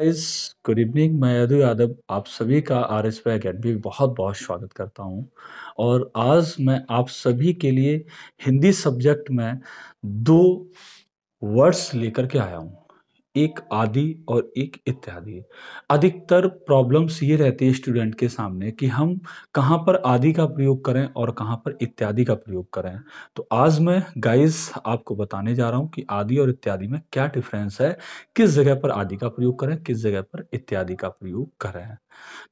guys good evening मैं यदु यादव आप सभी का आर एस पी अकेडमी बहुत बहुत स्वागत करता हूं और आज मैं आप सभी के लिए हिंदी सब्जेक्ट में दो वर्ड्स लेकर के आया हूं एक आदि और एक इत्यादि अधिकतर प्रॉब्लम्स ये रहती है स्टूडेंट के सामने कि हम कहाँ पर आदि का प्रयोग करें और कहाँ पर इत्यादि का प्रयोग करें तो आज मैं गाइस आपको बताने जा रहा हूँ कि आदि और इत्यादि में क्या डिफरेंस है किस जगह पर आदि का प्रयोग करें किस जगह पर इत्यादि का प्रयोग करें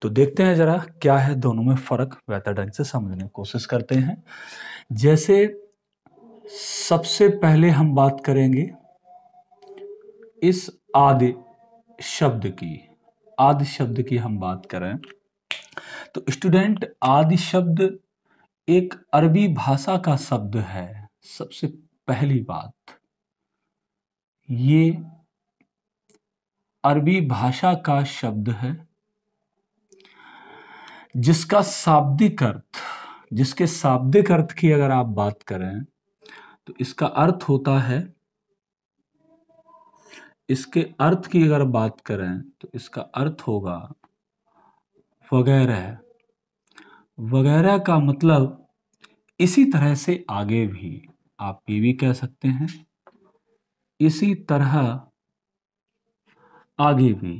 तो देखते हैं ज़रा क्या है दोनों में फ़र्क बेहतर ढंग से समझने की कोशिश करते हैं जैसे सबसे पहले हम बात करेंगे इस आदि शब्द की आदि शब्द की हम बात करें तो स्टूडेंट आदि शब्द एक अरबी भाषा का शब्द है सबसे पहली बात ये अरबी भाषा का शब्द है जिसका शाब्दिक अर्थ जिसके शाब्दिक अर्थ की अगर आप बात करें तो इसका अर्थ होता है इसके अर्थ की अगर बात करें तो इसका अर्थ होगा वगैरह वगैरह का मतलब इसी तरह से आगे भी आप ये भी कह सकते हैं इसी तरह आगे भी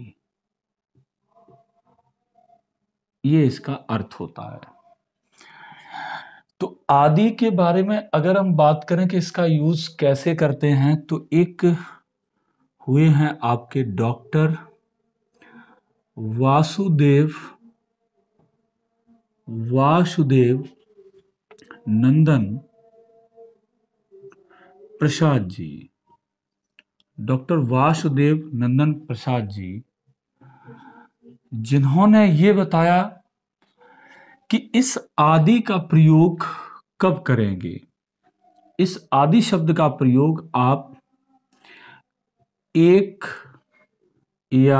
ये इसका अर्थ होता है तो आदि के बारे में अगर हम बात करें कि इसका यूज कैसे करते हैं तो एक हुए हैं आपके डॉक्टर वासुदेव वासुदेव नंदन प्रसाद जी डॉक्टर वासुदेव नंदन प्रसाद जी जिन्होंने ये बताया कि इस आदि का प्रयोग कब करेंगे इस आदि शब्द का प्रयोग आप एक या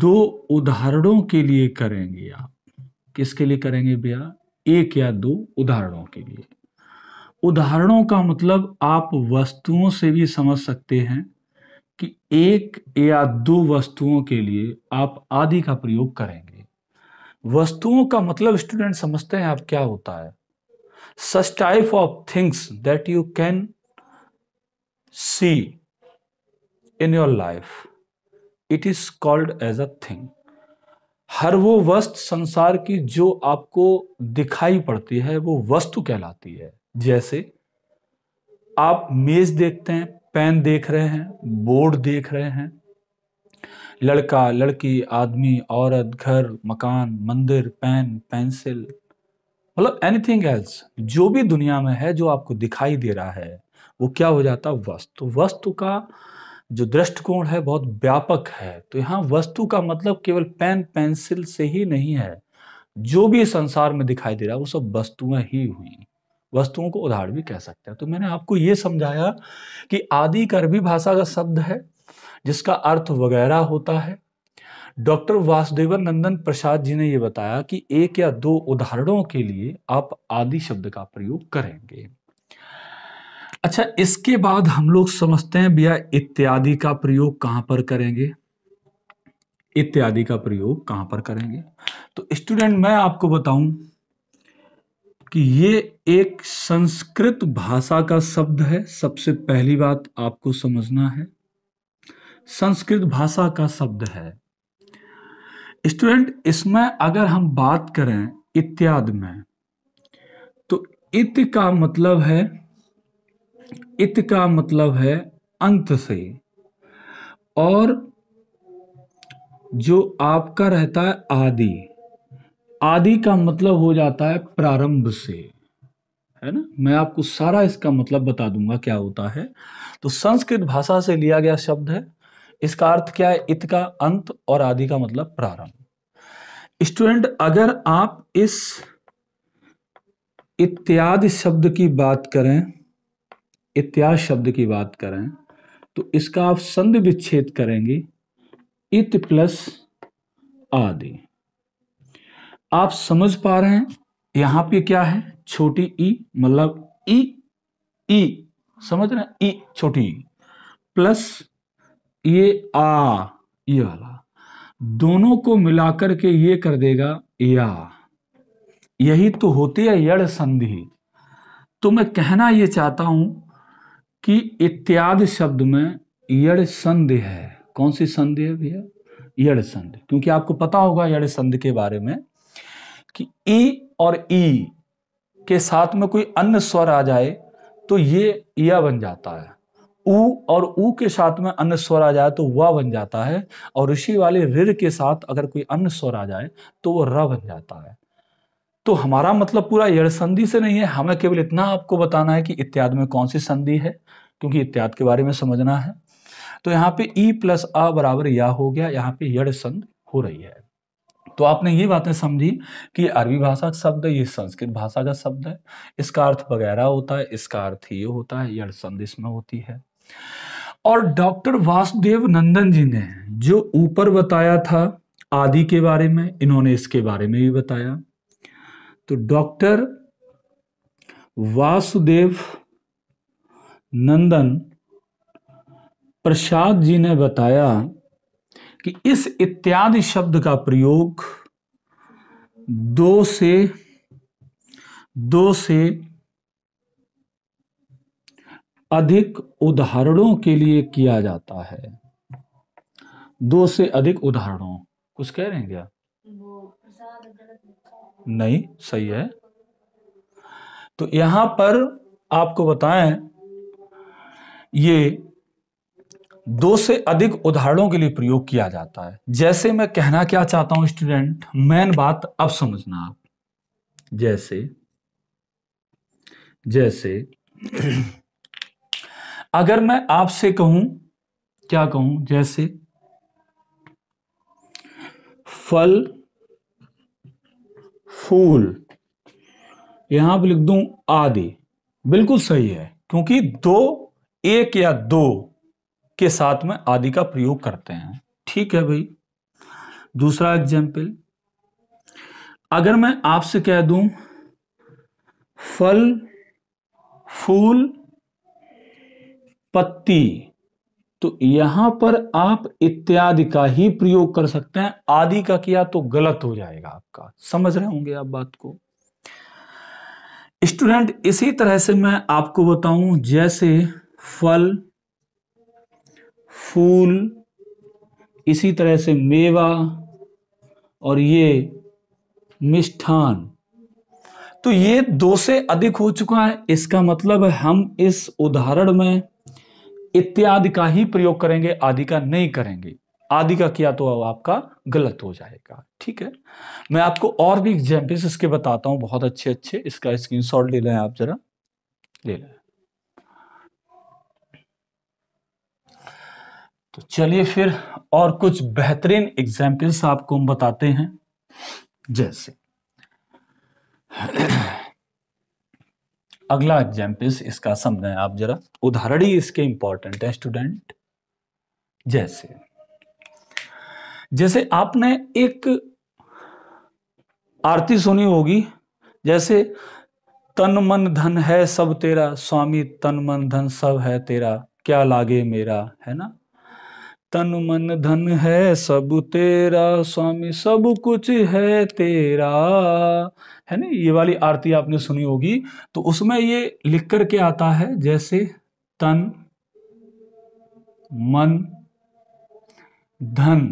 दो उदाहरणों के लिए करेंगे आप किसके लिए करेंगे भैया एक या दो उदाहरणों के लिए उदाहरणों का मतलब आप वस्तुओं से भी समझ सकते हैं कि एक या दो वस्तुओं के लिए आप आदि का प्रयोग करेंगे वस्तुओं का मतलब स्टूडेंट समझते हैं आप क्या होता है such type of things that you can see in your life it is called as a thing हर वो वस्तु संसार की जो आपको दिखाई पड़ती है वो वस्तु कहलाती है जैसे आप मेज देखते हैं पेन देख रहे हैं बोर्ड देख रहे हैं लड़का लड़की आदमी औरत घर मकान मंदिर पेन पेंसिल मतलब एनीथिंग एल्स जो भी दुनिया में है जो आपको दिखाई दे रहा है वो क्या हो जाता वस्तु वस्तु का जो दृष्टिकोण है बहुत व्यापक है तो यहाँ वस्तु का मतलब केवल पेन पेंसिल से ही नहीं है जो भी संसार में दिखाई दे रहा है वो सब वस्तुएं ही हुई वस्तुओं को उदाहरण भी कह सकते हैं तो मैंने आपको ये समझाया कि आदि एक अरबी भाषा का शब्द है जिसका अर्थ वगैरह होता है डॉक्टर वासुदेवन नंदन प्रसाद जी ने ये बताया कि एक या दो उदाहरणों के लिए आप आदि शब्द का प्रयोग करेंगे अच्छा इसके बाद हम लोग समझते हैं भैया इत्यादि का प्रयोग कहां पर करेंगे इत्यादि का प्रयोग कहां पर करेंगे तो स्टूडेंट मैं आपको बताऊं कि ये एक संस्कृत भाषा का शब्द है सबसे पहली बात आपको समझना है संस्कृत भाषा का शब्द है स्टूडेंट इसमें अगर हम बात करें इत्यादि में तो इत का मतलब है इत का मतलब है अंत से और जो आपका रहता है आदि आदि का मतलब हो जाता है प्रारंभ से है ना मैं आपको सारा इसका मतलब बता दूंगा क्या होता है तो संस्कृत भाषा से लिया गया शब्द है इसका अर्थ क्या है इत का अंत और आदि का मतलब प्रारंभ स्टूडेंट अगर आप इस इत्यादि शब्द की बात करें इत्यास शब्द की बात करें तो इसका आप संधि विच्छेद करेंगे इत प्लस आदि आप समझ पा रहे हैं यहां पे क्या है छोटी ई मतलब ई ई समझ रहे ई छोटी ई प्लस ये आ ये वाला दोनों को मिलाकर के ये कर देगा या यही तो होती है यड़ संधि तो मैं कहना ये चाहता हूं कि इत्यादि शब्द में यड़ संधि है कौन सी संधि है भैया यड़ संधि क्योंकि आपको पता होगा यड़ संधि के बारे में कि ई और ई के साथ में कोई अन्य स्वर आ जाए तो ये या बन जाता है ऊ और ऊ के साथ में अन्य स्वर आ जाए तो वह बन जाता है और ऋषि वाले ऋर के साथ अगर कोई अन्य स्वर आ जाए तो वो र बन जाता है तो हमारा मतलब पूरा यड़ संधि से नहीं है हमें केवल इतना आपको बताना है कि इत्याद में कौन सी संधि है क्योंकि इत्याद के बारे में समझना है तो यहाँ पे ई प्लस अ बराबर या हो गया यहाँ पे यड़ संधि हो रही है तो आपने ये बातें समझी कि अरबी भाषा का शब्द है ये संस्कृत भाषा का शब्द है इसका अर्थ वगैरह होता है इसका अर्थ ये होता है यड़ संधि इसमें होती है और डॉक्टर वासुदेव नंदन जी ने जो ऊपर बताया था आदि के बारे में इन्होंने इसके बारे में भी बताया तो डॉक्टर वासुदेव नंदन प्रसाद जी ने बताया कि इस इत्यादि शब्द का प्रयोग दो से दो से अधिक उदाहरणों के लिए किया जाता है दो से अधिक उदाहरणों कुछ कह रहे हैं क्या वो नहीं सही है तो यहां पर आपको बताएं ये दो से अधिक उदाहरणों के लिए प्रयोग किया जाता है जैसे मैं कहना क्या चाहता हूं स्टूडेंट मेन बात अब समझना आप जैसे जैसे अगर मैं आपसे कहूं क्या कहूं जैसे फल फूल यहां पर लिख दू आदि बिल्कुल सही है क्योंकि दो एक या दो के साथ में आदि का प्रयोग करते हैं ठीक है भाई दूसरा एग्जाम्पल अगर मैं आपसे कह दूं फल फूल पत्ती तो यहां पर आप इत्यादि का ही प्रयोग कर सकते हैं आदि का किया तो गलत हो जाएगा आपका समझ रहे होंगे आप बात को स्टूडेंट इसी तरह से मैं आपको बताऊं जैसे फल फूल इसी तरह से मेवा और ये मिष्ठान तो ये दो से अधिक हो चुका है इसका मतलब हम इस उदाहरण में इत्यादि का ही प्रयोग करेंगे आदि का नहीं करेंगे आदि का किया तो अब आपका गलत हो जाएगा ठीक है मैं आपको और भी एग्जाम्पल्स इसके बताता हूं बहुत अच्छे अच्छे इसका स्क्रीनशॉट ले लें आप जरा ले लें तो चलिए फिर और कुछ बेहतरीन एग्जाम्पल्स आपको हम बताते हैं जैसे अगला एग्जाम्पल इसका समझें आप जरा उदाहरण ही इसके इंपॉर्टेंट है स्टूडेंट जैसे जैसे आपने एक आरती सुनी होगी जैसे तन मन धन है सब तेरा स्वामी तन मन धन सब है तेरा क्या लागे मेरा है ना तन मन धन है सब तेरा स्वामी सब कुछ है तेरा है ना ये वाली आरती आपने सुनी होगी तो उसमें ये लिख कर के आता है जैसे तन मन धन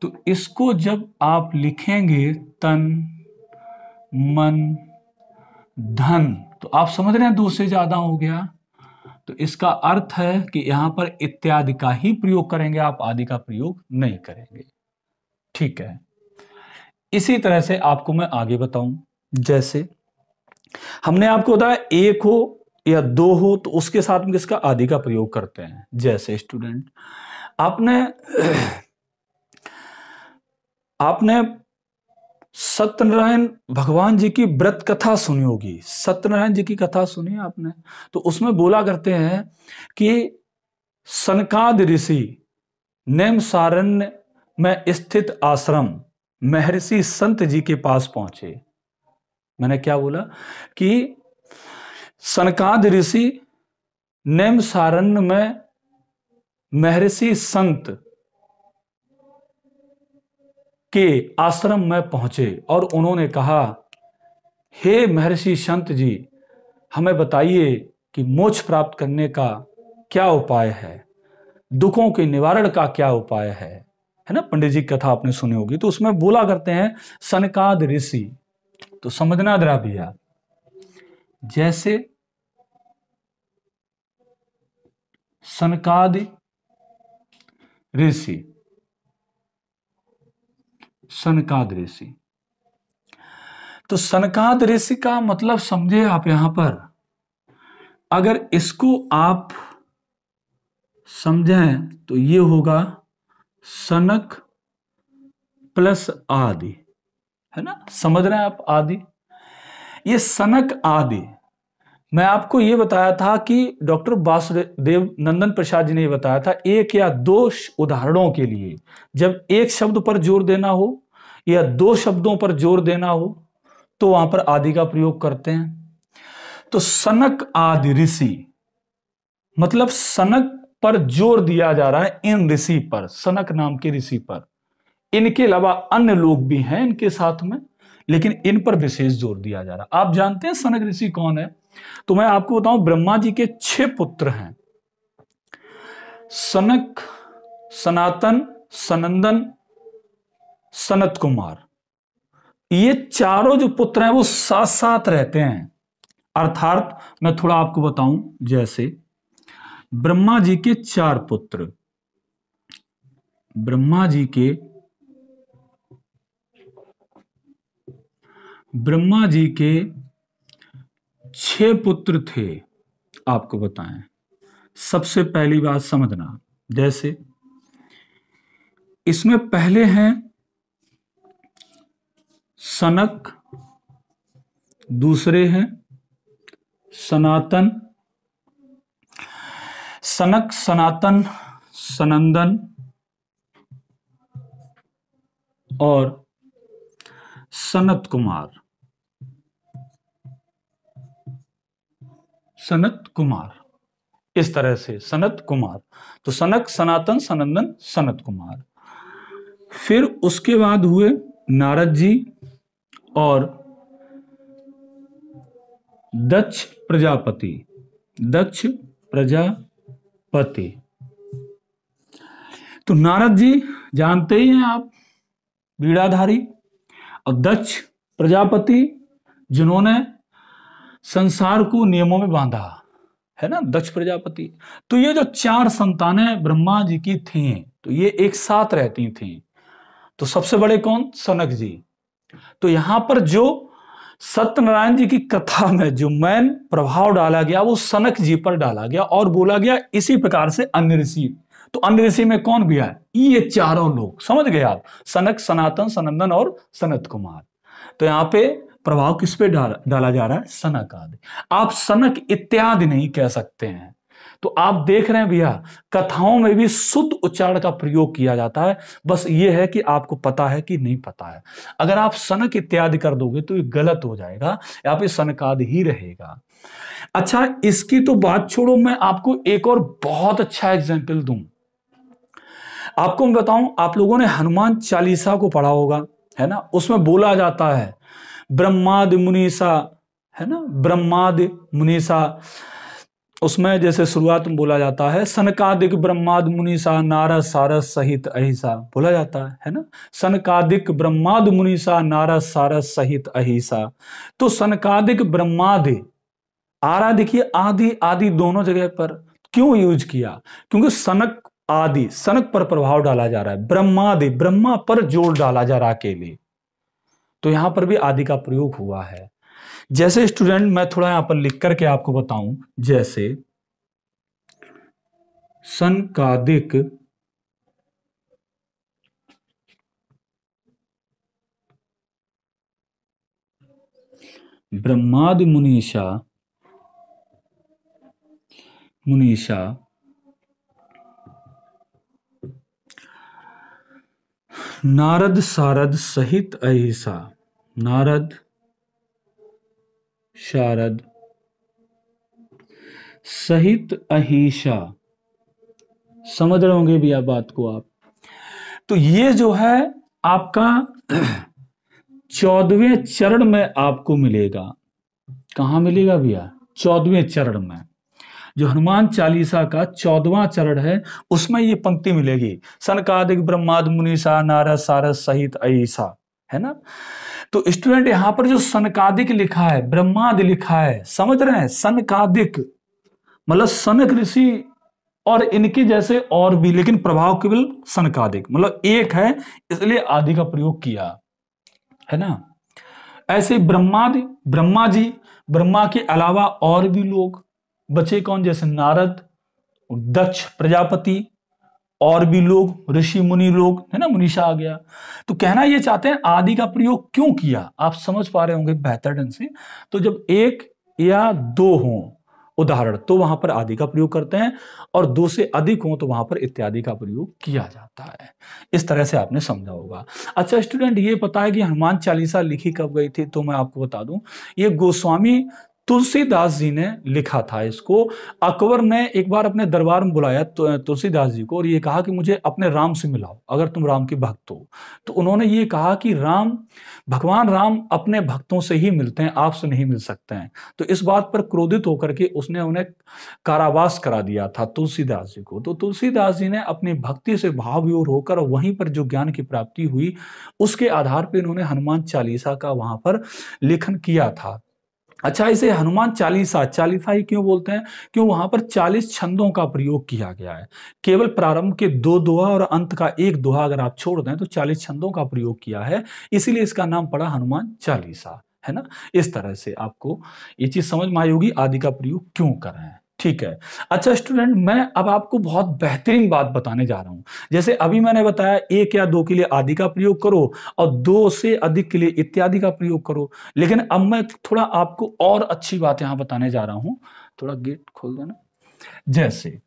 तो इसको जब आप लिखेंगे तन मन धन तो आप समझ रहे हैं दो से ज्यादा हो गया तो इसका अर्थ है कि यहां पर इत्यादि का ही प्रयोग करेंगे आप आदि का प्रयोग नहीं करेंगे ठीक है इसी तरह से आपको मैं आगे बताऊं जैसे हमने आपको बताया एक हो या दो हो तो उसके साथ में किसका आदि का प्रयोग करते हैं जैसे स्टूडेंट आपने आपने सत्यनारायण भगवान जी की व्रत कथा सुनी होगी सत्यनारायण जी की कथा सुनी आपने तो उसमें बोला करते हैं कि सनकाद ऋषि नेमसारण्य में स्थित आश्रम महर्षि संत जी के पास पहुंचे मैंने क्या बोला कि सनकाद ऋषि नेमसारण्य में महर्षि संत के आश्रम में पहुंचे और उन्होंने कहा हे महर्षि संत जी हमें बताइए कि मोक्ष प्राप्त करने का क्या उपाय है दुखों के निवारण का क्या उपाय है है ना पंडित जी कथा आपने सुनी होगी तो उसमें बोला करते हैं सनकाद ऋषि तो समझना जरा भैया जैसे सनकाद ऋषि सनकाद ऋषि तो सनकाद ऋषि का मतलब समझे आप यहां पर अगर इसको आप समझें तो ये होगा सनक प्लस आदि है ना समझ रहे हैं आप आदि ये सनक आदि मैं आपको ये बताया था कि डॉक्टर वासुदेव नंदन प्रसाद जी ने बताया था एक या दो उदाहरणों के लिए जब एक शब्द पर जोर देना हो या दो शब्दों पर जोर देना हो तो वहां पर आदि का प्रयोग करते हैं तो सनक आदि ऋषि मतलब सनक पर जोर दिया जा रहा है इन ऋषि पर सनक नाम के ऋषि पर इनके अलावा अन्य लोग भी हैं इनके साथ में लेकिन इन पर विशेष जोर दिया जा रहा है आप जानते हैं सनक ऋषि कौन है तो मैं आपको बताऊं ब्रह्मा जी के छह पुत्र हैं सनक सनातन सनंदन सनत कुमार ये चारों जो पुत्र हैं वो साथ साथ रहते हैं अर्थात मैं थोड़ा आपको बताऊं जैसे ब्रह्मा जी के चार पुत्र ब्रह्मा जी के ब्रह्मा जी के छह पुत्र थे आपको बताएं सबसे पहली बात समझना जैसे इसमें पहले हैं सनक दूसरे हैं सनातन सनक सनातन सनंदन और सनत कुमार सनत कुमार इस तरह से सनत कुमार तो सनक सनातन सनंदन सनत कुमार फिर उसके बाद हुए नारद जी और दक्ष प्रजापति दक्ष प्रजापति तो नारद जी जानते ही हैं आप बीड़ाधारी और दक्ष प्रजापति जिन्होंने संसार को नियमों में बांधा है ना दक्ष प्रजापति तो ये जो चार संतानें ब्रह्मा जी की थी तो ये एक साथ रहती थी तो सबसे बड़े कौन सनक जी तो यहां पर जो सत्यनारायण जी की कथा में जो मैन प्रभाव डाला गया वो सनक जी पर डाला गया और बोला गया इसी प्रकार से अन्य ऋषि तो अन्य ऋषि में कौन गया ये चारों लोग समझ गए आप सनक सनातन सनंदन और सनत कुमार तो यहाँ पे प्रभाव किस पे डाला डाला जा रहा है सनक आदि आप सनक इत्यादि नहीं कह सकते हैं तो आप देख रहे हैं भैया कथाओं में भी शुद्ध उच्चारण का प्रयोग किया जाता है बस ये है कि आपको पता है कि नहीं पता है अगर आप सनक इत्यादि कर दोगे तो ये गलत हो जाएगा या फिर सनकाद ही रहेगा अच्छा इसकी तो बात छोड़ो मैं आपको एक और बहुत अच्छा एग्जाम्पल दू आपको मैं बताऊं आप लोगों ने हनुमान चालीसा को पढ़ा होगा है ना उसमें बोला जाता है ब्रह्माद मुनीसा है ना ब्रह्माद मुनीसा उसमें जैसे शुरुआत में बोला जाता है सनकादिक ब्रह्माद मुनीसा नारा सारस सहित अहिसा बोला जाता है है ना सनकादिक ब्रह्माद मुनीसा नारा सारस सहित अहिसा तो सनकादिक ब्रह्माद आरा देखिए आदि आदि दोनों जगह पर क्यों यूज किया क्योंकि सनक आदि सनक पर प्रभाव डाला जा रहा है ब्रह्मादि ब्रह्मा पर जोर डाला जा रहा है अकेले तो यहां पर भी आदि का प्रयोग हुआ है जैसे स्टूडेंट मैं थोड़ा यहां पर लिख करके आपको बताऊं जैसे संकादिक ब्रह्मादि मुनीषा मुनीषा नारद सारद सहित अहिसा नारद शारद सहित अहिंसा समझ रहे होंगे भी आप बात को आप तो ये जो है आपका चौदवे चरण में आपको मिलेगा कहा मिलेगा भैया चौदवे चरण में जो हनुमान चालीसा का चौदवा चरण है उसमें ये पंक्ति मिलेगी सनकादिक ब्रह्माद मुनिषा नारद सारस सहित अहिशा है ना तो स्टूडेंट यहां पर जो सनकादिक लिखा है ब्रह्मादि लिखा है समझ रहे हैं सनकादिक मतलब सनक ऋषि और इनके जैसे और भी लेकिन प्रभाव केवल सनकादिक मतलब एक है इसलिए आदि का प्रयोग किया है ना ऐसे ब्रह्मादि ब्रह्मा जी ब्रह्मा के अलावा और भी लोग बचे कौन जैसे नारद दक्ष प्रजापति और भी लोग ऋषि मुनि लोग है ना मुनिषा आ गया तो कहना ये चाहते हैं आदि का प्रयोग क्यों किया आप समझ पा रहे होंगे बेहतर ढंग से तो जब एक या दो हों उदाहरण तो वहां पर आदि का प्रयोग करते हैं और दो से अधिक हो तो वहां पर इत्यादि का प्रयोग किया जाता है इस तरह से आपने समझा होगा अच्छा स्टूडेंट ये पता है कि हनुमान चालीसा लिखी कब गई थी तो मैं आपको बता दूं ये गोस्वामी तुलसीदास जी ने लिखा था इसको अकबर ने एक बार अपने दरबार में बुलाया तुलसीदास जी को और ये कहा कि मुझे अपने राम से मिलाओ अगर तुम राम के भक्त हो तो उन्होंने ये कहा कि राम भगवान राम अपने भक्तों से ही मिलते हैं आपसे नहीं मिल सकते हैं तो इस बात पर क्रोधित होकर के उसने उन्हें कारावास करा दिया था तुलसीदास जी को तो तुलसीदास जी ने अपनी भक्ति से विवर होकर वहीं पर जो ज्ञान की प्राप्ति हुई उसके आधार पर इन्होंने हनुमान चालीसा का वहां पर लेखन किया था अच्छा इसे हनुमान चालीसा चालीसा ही क्यों बोलते हैं क्यों वहां पर चालीस छंदों का प्रयोग किया गया है केवल प्रारंभ के दो दोहा और अंत का एक दोहा अगर आप छोड़ दें तो चालीस छंदों का प्रयोग किया है इसीलिए इसका नाम पड़ा हनुमान चालीसा है ना इस तरह से आपको ये चीज समझ में आई होगी आदि का प्रयोग क्यों कर रहे हैं ठीक है अच्छा स्टूडेंट मैं अब आपको बहुत बेहतरीन बात बताने जा रहा हूं जैसे अभी मैंने बताया एक या दो के लिए आदि का प्रयोग करो और दो से अधिक के लिए इत्यादि का प्रयोग करो लेकिन अब मैं थोड़ा आपको और अच्छी बात यहां बताने जा रहा हूं थोड़ा गेट खोल देना जैसे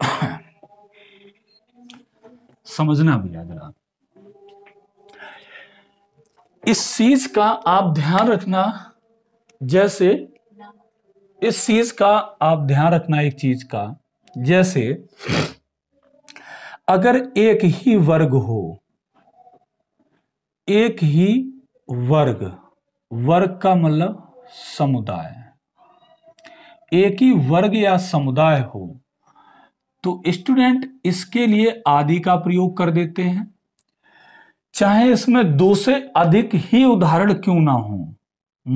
समझना भी याद इस चीज का आप ध्यान रखना जैसे इस चीज का आप ध्यान रखना एक चीज का जैसे अगर एक ही वर्ग हो एक ही वर्ग वर्ग का मतलब समुदाय एक ही वर्ग या समुदाय हो तो स्टूडेंट इसके लिए आदि का प्रयोग कर देते हैं चाहे इसमें दो से अधिक ही उदाहरण क्यों ना हो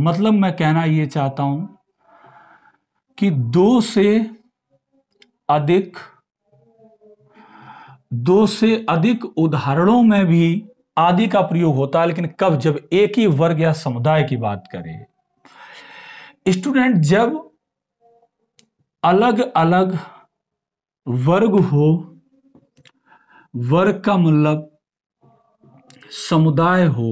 मतलब मैं कहना यह चाहता हूं कि दो से अधिक दो से अधिक उदाहरणों में भी आदि का प्रयोग होता है लेकिन कब जब एक ही वर्ग या समुदाय की बात करें स्टूडेंट जब अलग अलग वर्ग हो वर्ग का मतलब समुदाय हो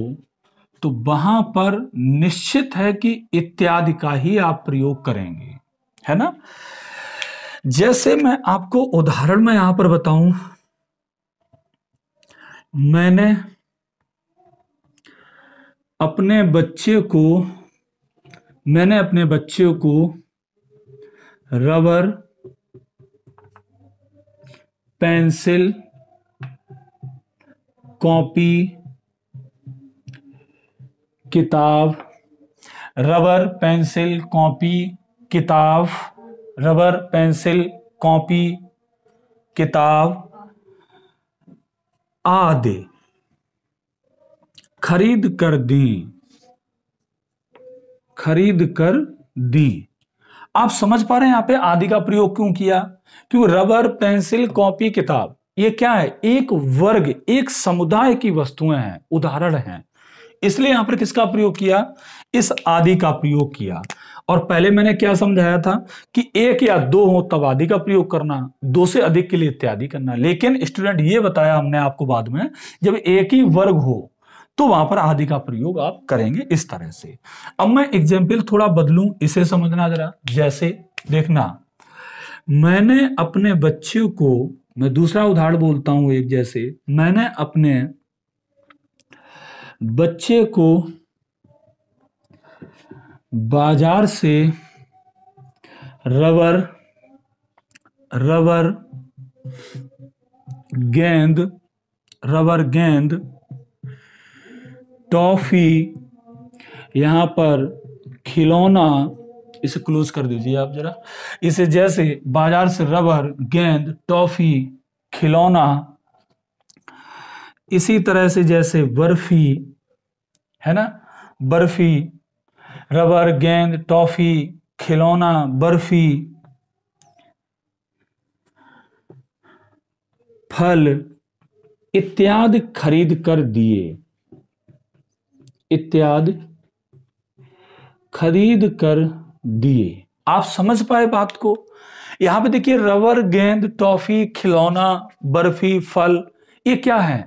तो वहां पर निश्चित है कि इत्यादि का ही आप प्रयोग करेंगे है ना जैसे मैं आपको उदाहरण में यहां पर बताऊं मैंने अपने बच्चे को मैंने अपने बच्चे को रबर पेंसिल कॉपी किताब रबर पेंसिल कॉपी किताब रबर पेंसिल कॉपी किताब आदि खरीद कर दी खरीद कर दी आप समझ पा रहे हैं यहां पे आदि का प्रयोग क्यों किया क्यों रबर पेंसिल कॉपी किताब ये क्या है एक वर्ग एक समुदाय की वस्तुएं हैं उदाहरण हैं इसलिए यहां पर किसका प्रयोग किया इस आदि का प्रयोग किया और पहले मैंने क्या समझाया था कि एक या दो हो तब आदि का प्रयोग करना दो से अधिक के लिए इत्यादि करना लेकिन स्टूडेंट ये बताया हमने आपको बाद में जब एक ही वर्ग हो तो वहां पर आदि का प्रयोग आप करेंगे इस तरह से अब मैं एग्जाम्पल थोड़ा बदलू इसे समझना जरा जैसे देखना मैंने अपने बच्चे को मैं दूसरा उदाहरण बोलता हूं एक जैसे मैंने अपने बच्चे को बाजार से रबर रबर गेंद रबर गेंद टॉफी यहाँ पर खिलौना इसे क्लोज कर दीजिए आप जरा इसे जैसे बाजार से रबर गेंद टॉफी खिलौना इसी तरह से जैसे बर्फी है ना बर्फी रबर गेंद टॉफ़ी खिलौना बर्फी फल इत्यादि खरीद कर दिए इत्यादि खरीद कर दिए आप समझ पाए बात को यहां पे देखिए रबर गेंद टॉफी खिलौना बर्फी फल ये क्या है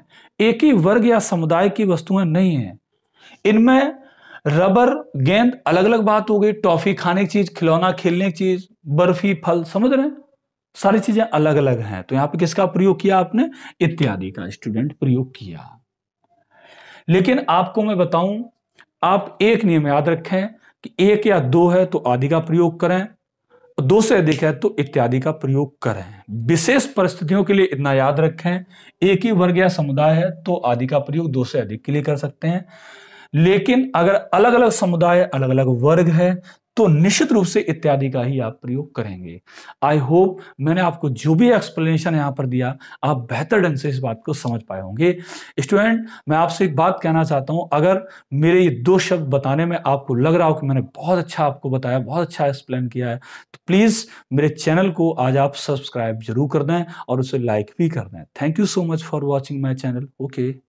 एक ही वर्ग या समुदाय की वस्तुएं नहीं है इनमें रबर गेंद अलग अलग बात हो गई टॉफी खाने की चीज खिलौना खेलने की चीज बर्फी फल समझ रहे हैं सारी चीजें अलग अलग हैं तो यहां पे किसका प्रयोग किया आपने इत्यादि का स्टूडेंट प्रयोग किया लेकिन आपको मैं बताऊं आप एक नियम याद रखें कि एक या दो है तो आदि का प्रयोग करें दो से अधिक है तो इत्यादि का प्रयोग करें विशेष परिस्थितियों के लिए इतना याद रखें एक ही वर्ग या समुदाय है तो आदि का प्रयोग दो से अधिक के लिए कर सकते हैं लेकिन अगर अलग अलग समुदाय अलग अलग वर्ग है तो निश्चित रूप से इत्यादि का ही आप प्रयोग करेंगे आई होप मैंने आपको जो भी एक्सप्लेनेशन यहाँ पर दिया आप बेहतर ढंग से इस बात को समझ पाए होंगे स्टूडेंट मैं आपसे एक बात कहना चाहता हूं अगर मेरे ये दो शब्द बताने में आपको लग रहा हो कि मैंने बहुत अच्छा आपको बताया बहुत अच्छा एक्सप्लेन किया है तो प्लीज़ मेरे चैनल को आज आप सब्सक्राइब जरूर कर दें और उसे लाइक भी कर दें thank you so much for watching my channel okay